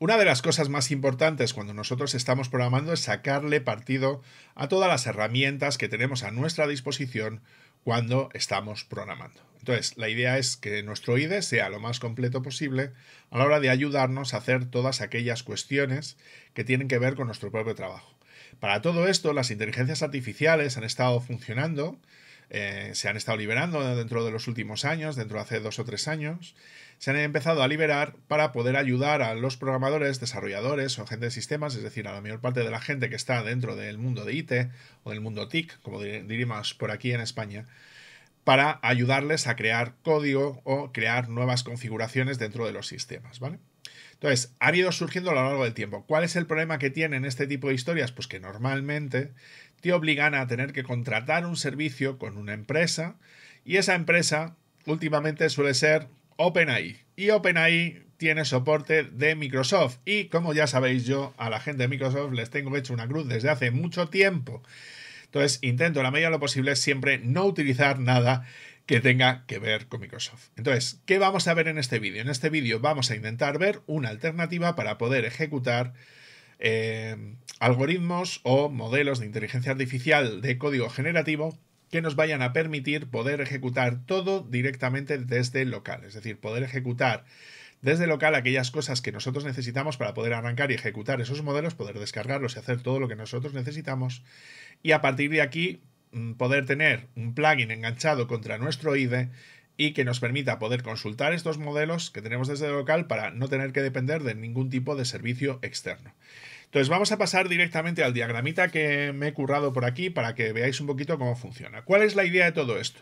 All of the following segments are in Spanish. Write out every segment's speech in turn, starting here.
Una de las cosas más importantes cuando nosotros estamos programando es sacarle partido a todas las herramientas que tenemos a nuestra disposición cuando estamos programando. Entonces, la idea es que nuestro IDE sea lo más completo posible a la hora de ayudarnos a hacer todas aquellas cuestiones que tienen que ver con nuestro propio trabajo. Para todo esto, las inteligencias artificiales han estado funcionando eh, se han estado liberando dentro de los últimos años, dentro de hace dos o tres años, se han empezado a liberar para poder ayudar a los programadores, desarrolladores o gente de sistemas, es decir, a la mayor parte de la gente que está dentro del mundo de IT o del mundo TIC, como diríamos por aquí en España, para ayudarles a crear código o crear nuevas configuraciones dentro de los sistemas, ¿vale? Entonces, han ido surgiendo a lo largo del tiempo. ¿Cuál es el problema que tienen este tipo de historias? Pues que normalmente te obligan a tener que contratar un servicio con una empresa y esa empresa últimamente suele ser OpenAI. Y OpenAI tiene soporte de Microsoft. Y como ya sabéis yo, a la gente de Microsoft les tengo hecho una cruz desde hace mucho tiempo. Entonces intento la medida de lo posible siempre no utilizar nada que tenga que ver con Microsoft. Entonces, ¿qué vamos a ver en este vídeo? En este vídeo vamos a intentar ver una alternativa para poder ejecutar Em, algoritmos o modelos de inteligencia artificial de código generativo que nos vayan a permitir poder ejecutar todo directamente desde local, es decir, poder ejecutar desde local aquellas cosas que nosotros necesitamos para poder arrancar y ejecutar esos modelos, poder descargarlos y hacer todo lo que nosotros necesitamos y a partir de aquí mm, poder tener un plugin enganchado contra nuestro IDE y que nos permita poder consultar estos modelos que tenemos desde local para no tener que depender de ningún tipo de servicio externo. Entonces vamos a pasar directamente al diagramita que me he currado por aquí para que veáis un poquito cómo funciona. ¿Cuál es la idea de todo esto?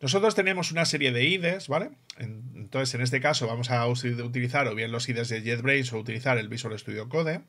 Nosotros tenemos una serie de IDEs, ¿vale? Entonces, en este caso vamos a utilizar o bien los IDEs de JetBrains o utilizar el Visual Studio Code,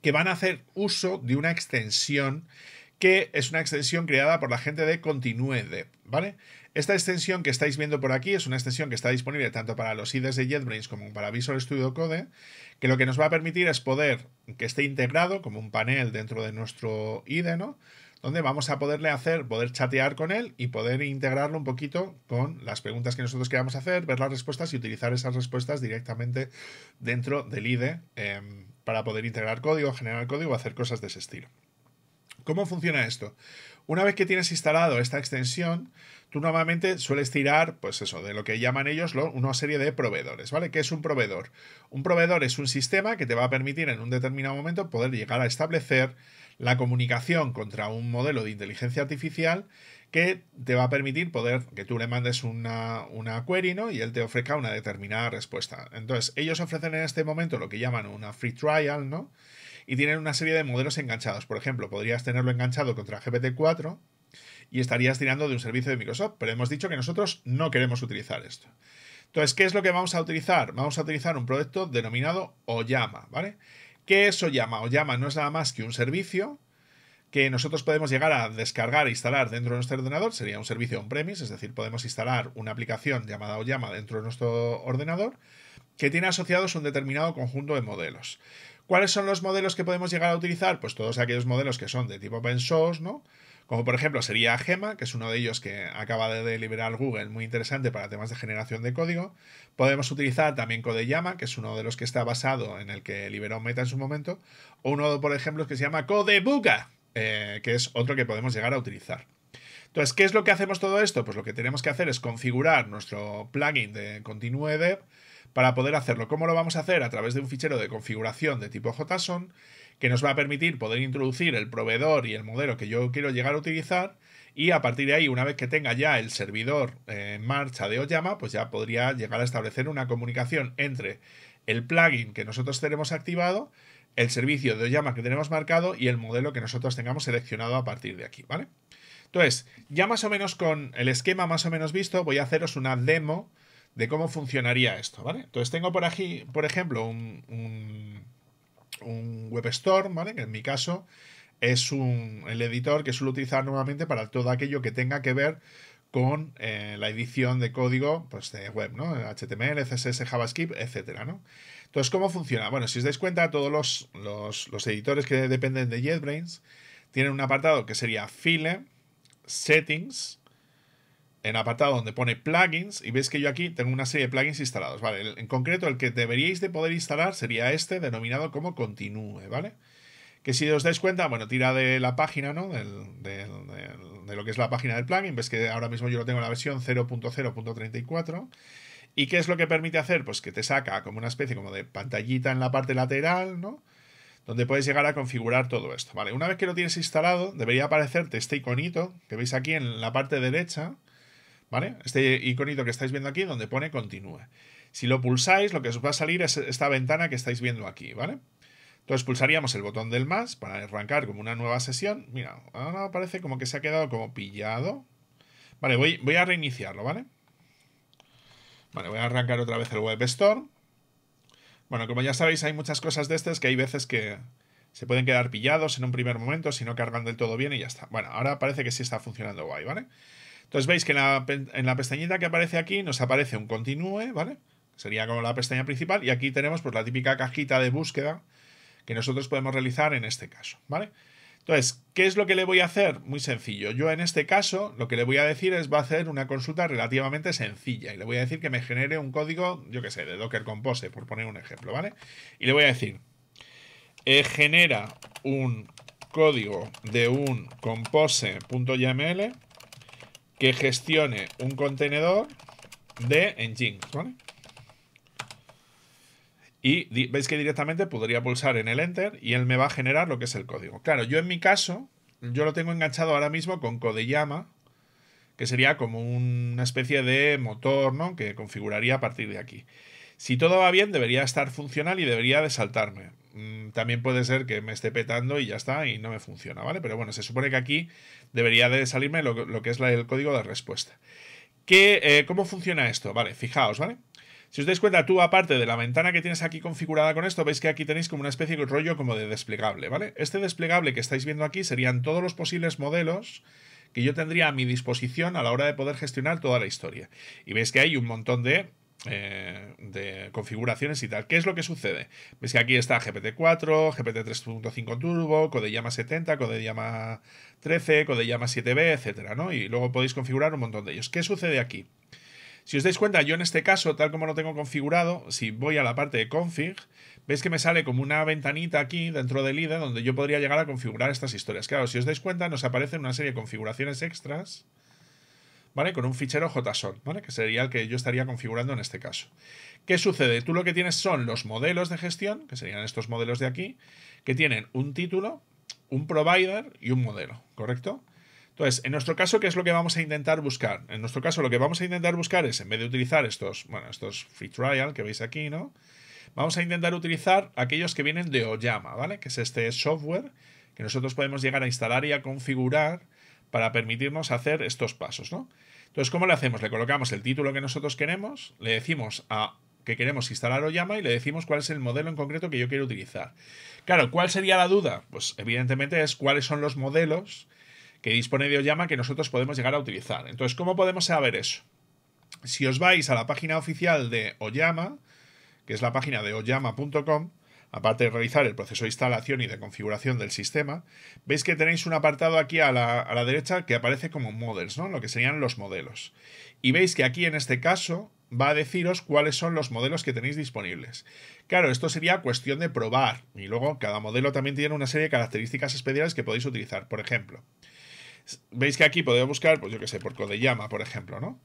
que van a hacer uso de una extensión que es una extensión creada por la gente de ContinueDev, ¿vale? Esta extensión que estáis viendo por aquí es una extensión que está disponible tanto para los IDEs de JetBrains como para Visual Studio Code que lo que nos va a permitir es poder que esté integrado como un panel dentro de nuestro IDE, ¿no? Donde vamos a poderle hacer, poder chatear con él y poder integrarlo un poquito con las preguntas que nosotros queramos hacer, ver las respuestas y utilizar esas respuestas directamente dentro del IDE em, para poder integrar código, generar código, hacer cosas de ese estilo. ¿Cómo funciona esto? Una vez que tienes instalado esta extensión, tú nuevamente sueles tirar, pues eso, de lo que llaman ellos una serie de proveedores, ¿vale? ¿Qué es un proveedor? Un proveedor es un sistema que te va a permitir en un determinado momento poder llegar a establecer la comunicación contra un modelo de inteligencia artificial que te va a permitir poder que tú le mandes una, una query ¿no? y él te ofrezca una determinada respuesta. Entonces, ellos ofrecen en este momento lo que llaman una free trial, ¿no? y tienen una serie de modelos enganchados. Por ejemplo, podrías tenerlo enganchado contra GPT-4 y estarías tirando de un servicio de Microsoft, pero hemos dicho que nosotros no queremos utilizar esto. Entonces, ¿qué es lo que vamos a utilizar? Vamos a utilizar un proyecto denominado Oyama, ¿vale? ¿Qué es Oyama? Oyama no es nada más que un servicio que nosotros podemos llegar a descargar e instalar dentro de nuestro ordenador, sería un servicio on-premise, es decir, podemos instalar una aplicación llamada Oyama dentro de nuestro ordenador que tiene asociados un determinado conjunto de modelos. ¿Cuáles son los modelos que podemos llegar a utilizar? Pues todos aquellos modelos que son de tipo open source, ¿no? Como por ejemplo sería Gema, que es uno de ellos que acaba de liberar Google, muy interesante para temas de generación de código. Podemos utilizar también Codeyama, que es uno de los que está basado en el que liberó Meta en su momento. O uno, por ejemplo, que se llama Codebuga, eh, que es otro que podemos llegar a utilizar. Entonces, ¿qué es lo que hacemos todo esto? Pues lo que tenemos que hacer es configurar nuestro plugin de Continue para poder hacerlo, ¿cómo lo vamos a hacer? A través de un fichero de configuración de tipo JSON que nos va a permitir poder introducir el proveedor y el modelo que yo quiero llegar a utilizar y a partir de ahí, una vez que tenga ya el servidor en marcha de Oyama, pues ya podría llegar a establecer una comunicación entre el plugin que nosotros tenemos activado, el servicio de Oyama que tenemos marcado y el modelo que nosotros tengamos seleccionado a partir de aquí, ¿vale? Entonces, ya más o menos con el esquema más o menos visto, voy a haceros una demo de cómo funcionaría esto, ¿vale? Entonces tengo por aquí, por ejemplo, un, un, web store, ¿vale? Que en mi caso es un, el editor que suelo utilizar nuevamente para todo aquello que tenga que ver con eh, la edición de código pues, web, ¿no? HTML, CSS, JavaScript, etcétera, ¿no? Entonces, ¿cómo funciona? Bueno, si os dais cuenta, todos los editores que dependen de JetBrains tienen un apartado que sería File, Settings, en apartado donde pone plugins y ves que yo aquí tengo una serie de plugins instalados, ¿vale? En concreto el que deberíais de poder instalar sería este denominado como continúe, ¿vale? Que si os dais cuenta, bueno, tira de la página, ¿no? de lo que es la página del plugin, ves que ahora mismo yo lo tengo en la versión 0.0.34. ¿Y qué es lo que permite hacer? Pues que te saca como una especie como de pantallita en la parte lateral, ¿no? donde puedes llegar a configurar todo esto. Vale, una vez que lo tienes instalado, debería aparecerte este iconito que veis aquí en la parte derecha, ¿vale? Este iconito que estáis viendo aquí donde pone continúa. Si lo pulsáis, lo que os va a salir es esta ventana que estáis viendo aquí, ¿vale? Entonces pulsaríamos el botón del más para arrancar como una nueva sesión. Mira, ahora parece como que se ha quedado como pillado. Vale, voy, voy a reiniciarlo, ¿vale? Vale, voy a arrancar otra vez el Web Store. Bueno, como ya sabéis, hay muchas cosas de estas que hay veces que se pueden quedar pillados en un primer momento si no cargan del todo bien y ya está. Bueno, ahora parece que sí está funcionando guay, ¿vale? Entonces veis que en la, pestañita que aparece aquí nos aparece un continúe, ¿vale? Sería como la pestaña principal y aquí tenemos pues la típica cajita de búsqueda que nosotros podemos realizar en este caso, ¿vale? Entonces, ¿qué es lo que le voy a hacer? Muy sencillo. Yo en este caso lo que le voy a decir es va a hacer una consulta relativamente sencilla y le voy a decir que me genere un código, yo qué sé, de Docker Compose, por poner un ejemplo, ¿vale? Y le voy a decir, eh, genera un código de un compose.yml que gestione un contenedor de engines, ¿vale? Y veis que directamente podría pulsar en el Enter y él me va a generar lo que es el código. Claro, yo en mi caso, yo lo tengo enganchado ahora mismo con Codeyama, que sería como una especie de motor, ¿no? Que configuraría a partir de aquí. Si todo va bien, debería estar funcional y debería de saltarme. Mm, también puede ser que me esté petando y ya está y no me funciona, ¿vale? Pero bueno, se supone que aquí debería de salirme lo, que es el código de respuesta. ¿Qué, eh, ¿Cómo funciona esto? Vale, fijaos, ¿vale? Si os dais cuenta, tú aparte de la ventana que tienes aquí configurada con esto, veis que aquí tenéis como una especie de rollo como de desplegable, ¿vale? Este desplegable que estáis viendo aquí serían todos los posibles modelos que yo tendría a mi disposición a la hora de poder gestionar toda la historia. Y veis que hay un montón de eh, de configuraciones y tal. ¿Qué es lo que sucede? Ves que aquí está GPT-4, GPT-3.5 Turbo, Llama 70, Llama 13, Llama 7B, etcétera, ¿no? Y luego podéis configurar un montón de ellos. ¿Qué sucede aquí? Si os dais cuenta, yo en este caso, tal como lo tengo configurado, si voy a la parte de config, veis que me sale como una ventanita aquí dentro del IDE donde yo podría llegar a configurar estas historias. Claro, si os dais cuenta, nos aparecen una serie de configuraciones extras ¿vale? Con un fichero JSON, ¿vale? Que sería el que yo estaría configurando en este caso. ¿Qué sucede? Tú lo que tienes son los modelos de gestión, que serían estos modelos de aquí, que tienen un título, un provider y un modelo, ¿correcto? Entonces, en nuestro caso, ¿qué es lo que vamos a intentar buscar? En nuestro caso, lo que vamos a intentar buscar es, en vez de utilizar estos, bueno, estos free trial que veis aquí, ¿no? Vamos a intentar utilizar aquellos que vienen de Oyama, ¿vale? Que es este software que nosotros podemos llegar a instalar y a configurar para permitirnos hacer estos pasos, ¿no? Entonces, ¿cómo lo hacemos? Le colocamos el título que nosotros queremos, le decimos a que queremos instalar Oyama y le decimos cuál es el modelo en concreto que yo quiero utilizar. Claro, ¿cuál sería la duda? Pues evidentemente es cuáles son los modelos que dispone de Oyama que nosotros podemos llegar a utilizar. Entonces, ¿cómo podemos saber eso? Si os vais a la página oficial de Oyama, que es la página de oyama.com, Aparte de realizar el proceso de instalación y de configuración del sistema, veis que tenéis un apartado aquí a la, derecha que aparece como models, ¿no? lo que serían los modelos. Y veis que aquí en este caso va a deciros cuáles son los modelos que tenéis disponibles. Claro, esto sería cuestión de probar y luego cada modelo también tiene una serie de características especiales que podéis utilizar. Por ejemplo, veis que aquí podéis buscar, pues yo qué sé, por llama, por ejemplo, ¿no?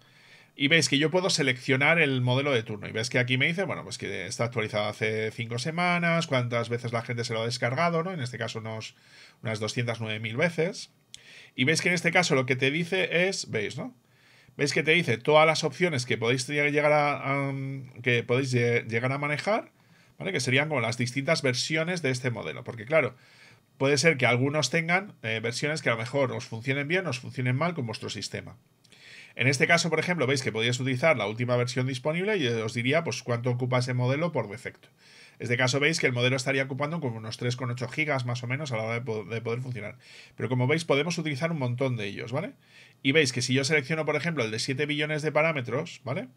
Y veis que yo puedo seleccionar el modelo de turno. Y veis que aquí me dice, bueno, pues que está actualizado hace cinco semanas, cuántas veces la gente se lo ha descargado, ¿no? En este caso unos, unas 209.000 veces. Y veis que en este caso lo que te dice es, veis, ¿no? Veis que te dice todas las opciones que podéis llegar a, que podéis llegar a manejar, ¿vale? Que serían como las distintas versiones de este modelo. Porque claro, puede ser que algunos tengan eh, versiones que a lo mejor os funcionen bien, o os funcionen mal con vuestro sistema. En este caso, por ejemplo, veis que podéis utilizar la última versión disponible y os diría pues, cuánto ocupa ese modelo por defecto. En este caso veis que el modelo estaría ocupando como unos 3,8 gigas más o menos a la hora de, poder funcionar. Pero como veis podemos utilizar un montón de ellos, ¿vale? Y veis que si yo selecciono, por ejemplo, el de 7 billones de parámetros, ¿vale?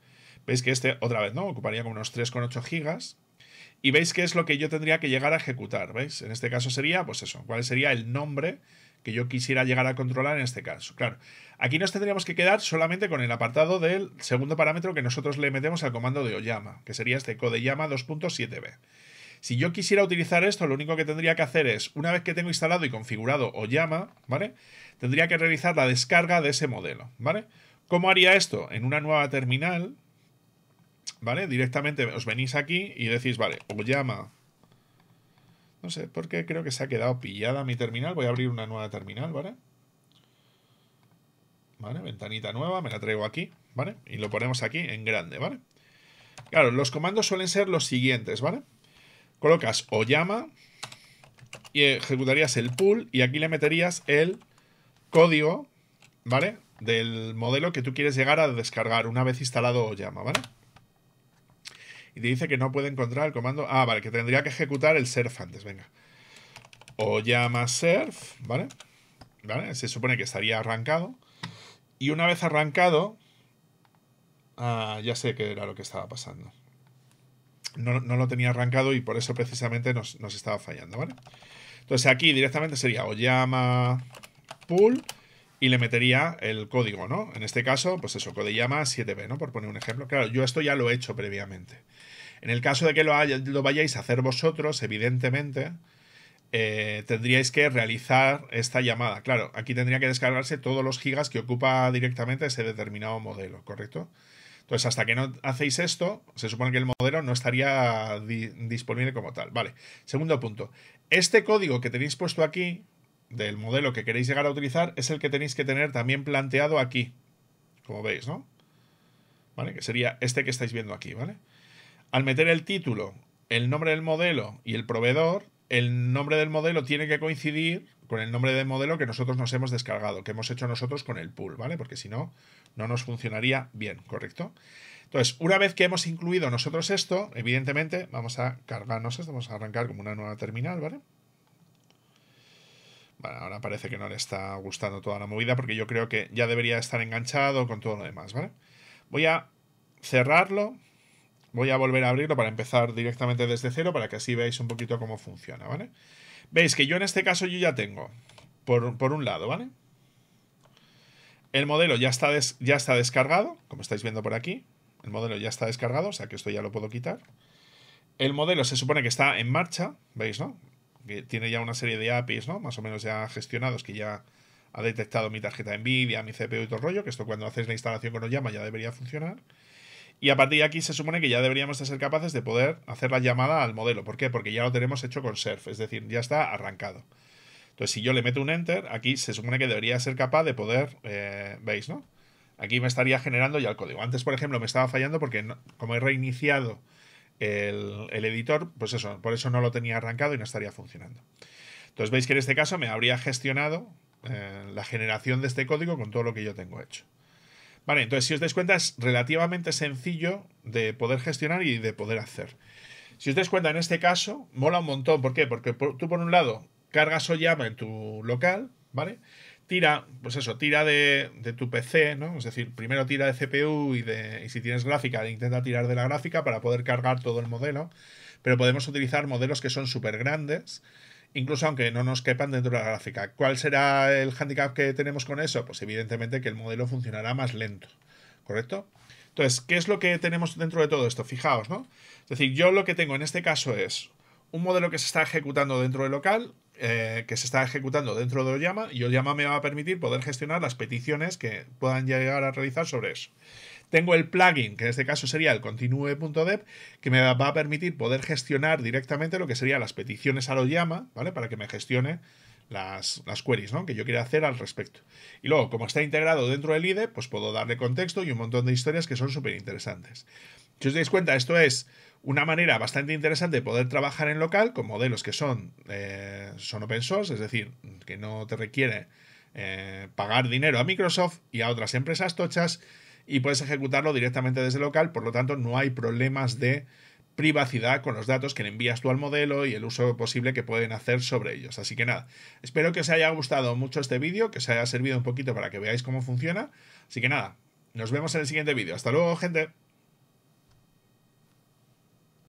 Veis que este otra vez, ¿no? Ocuparía como unos 3,8 gigas y veis qué es lo que yo tendría que llegar a ejecutar, ¿veis? En este caso sería, pues eso, cuál sería el nombre que yo quisiera llegar a controlar en este caso. Claro, aquí nos tendríamos que quedar solamente con el apartado del segundo parámetro que nosotros le metemos al comando de oyama, que sería este code llama 2.7b. Si yo quisiera utilizar esto, lo único que tendría que hacer es, una vez que tengo instalado y configurado oyama, ¿vale? Tendría que realizar la descarga de ese modelo, ¿vale? ¿Cómo haría esto? En una nueva terminal, ¿Vale? Directamente os venís aquí y decís, vale, o llama. No sé por qué creo que se ha quedado pillada mi terminal. Voy a abrir una nueva terminal, ¿vale? ¿Vale? Ventanita nueva, me la traigo aquí, ¿vale? Y lo ponemos aquí en grande, ¿vale? Claro, los comandos suelen ser los siguientes, ¿vale? Colocas o llama y ejecutarías el pull y aquí le meterías el código, ¿vale? Del modelo que tú quieres llegar a descargar una vez instalado o llama, ¿vale? Y te dice que no puede encontrar el comando. Ah, vale, que tendría que ejecutar el surf antes, venga. O llama surf, ¿vale? ¿Vale? Se supone que estaría arrancado. Y una vez arrancado, ah, ya sé qué era lo que estaba pasando. No, lo tenía arrancado y por eso precisamente nos, nos estaba fallando, ¿vale? Entonces aquí directamente sería o llama pull y le metería el código, ¿no? En este caso, pues eso, llama 7B, ¿no? Por poner un ejemplo. Claro, yo esto ya lo he hecho previamente. En el caso de que lo, haya, lo vayáis a hacer vosotros, evidentemente, eh, tendríais que realizar esta llamada. Claro, aquí tendría que descargarse todos los gigas que ocupa directamente ese determinado modelo, ¿correcto? Entonces, hasta que no hacéis esto, se supone que el modelo no estaría disponible como tal. Vale, segundo punto. Este código que tenéis puesto aquí, del modelo que queréis llegar a utilizar es el que tenéis que tener también planteado aquí, como veis, ¿no? ¿Vale? Que sería este que estáis viendo aquí, ¿vale? Al meter el título, el nombre del modelo y el proveedor, el nombre del modelo tiene que coincidir con el nombre del modelo que nosotros nos hemos descargado, que hemos hecho nosotros con el pool, ¿vale? Porque si no, no nos funcionaría bien, ¿correcto? Entonces, una vez que hemos incluido nosotros esto, evidentemente, vamos a cargarnos esto, vamos a arrancar como una nueva terminal, ¿vale? ahora parece que no le está gustando toda la movida porque yo creo que ya debería estar enganchado con todo lo demás, ¿vale? Voy a cerrarlo, voy a volver a abrirlo para empezar directamente desde cero para que así veáis un poquito cómo funciona, ¿vale? Veis que yo en este caso yo ya tengo, por, un lado, ¿vale? El modelo ya está, ya está descargado, como estáis viendo por aquí. El modelo ya está descargado, o sea que esto ya lo puedo quitar. El modelo se supone que está en marcha, ¿veis, no? que tiene ya una serie de APIs, ¿no? Más o menos ya gestionados, que ya ha detectado mi tarjeta NVIDIA, mi CPU y todo el rollo, que esto cuando haces la instalación con llamas ya debería funcionar. Y a partir de aquí se supone que ya deberíamos de ser capaces de poder hacer la llamada al modelo. ¿Por qué? Porque ya lo tenemos hecho con Surf, es decir, ya está arrancado. Entonces, si yo le meto un Enter, aquí se supone que debería ser capaz de poder, eh, ¿veis, no? Aquí me estaría generando ya el código. Antes, por ejemplo, me estaba fallando porque como he reiniciado el, editor, pues eso, por eso no lo tenía arrancado y no estaría funcionando. Entonces veis que en este caso me habría gestionado eh, la generación de este código con todo lo que yo tengo hecho. Vale, entonces si os dais cuenta es relativamente sencillo de poder gestionar y de poder hacer. Si os dais cuenta, en este caso, mola un montón. ¿Por qué? Porque tú por un lado cargas Oyama en tu local, ¿vale? tira, pues eso, tira de, tu PC, ¿no? Es decir, primero tira de CPU y, de, y si tienes gráfica, intenta tirar de la gráfica para poder cargar todo el modelo, pero podemos utilizar modelos que son súper grandes, incluso aunque no nos quepan dentro de la gráfica. ¿Cuál será el handicap que tenemos con eso? Pues evidentemente que el modelo funcionará más lento, ¿correcto? Entonces, ¿qué es lo que tenemos dentro de todo esto? Fijaos, ¿no? Es decir, yo lo que tengo en este caso es un modelo que se está ejecutando dentro del local, eh, que se está ejecutando dentro de Oyama y Oyama me va a permitir poder gestionar las peticiones que puedan llegar a realizar sobre eso. Tengo el plugin, que en este caso sería el continue.dev, que me va a permitir poder gestionar directamente lo que serían las peticiones a Oyama, ¿vale? Para que me gestione las, las, queries ¿no? que yo quiera hacer al respecto. Y luego, como está integrado dentro del IDE, pues puedo darle contexto y un montón de historias que son súper interesantes. Si os dais cuenta, esto es una manera bastante interesante de poder trabajar en local con modelos que son, eh, son open source, es decir, que no te requiere eh, pagar dinero a Microsoft y a otras empresas tochas y puedes ejecutarlo directamente desde local, por lo tanto no hay problemas de privacidad con los datos que le envías tú al modelo y el uso posible que pueden hacer sobre ellos. Así que nada, espero que os haya gustado mucho este vídeo, que os haya servido un poquito para que veáis cómo funciona. Así que nada, nos vemos en el siguiente vídeo. Hasta luego, gente.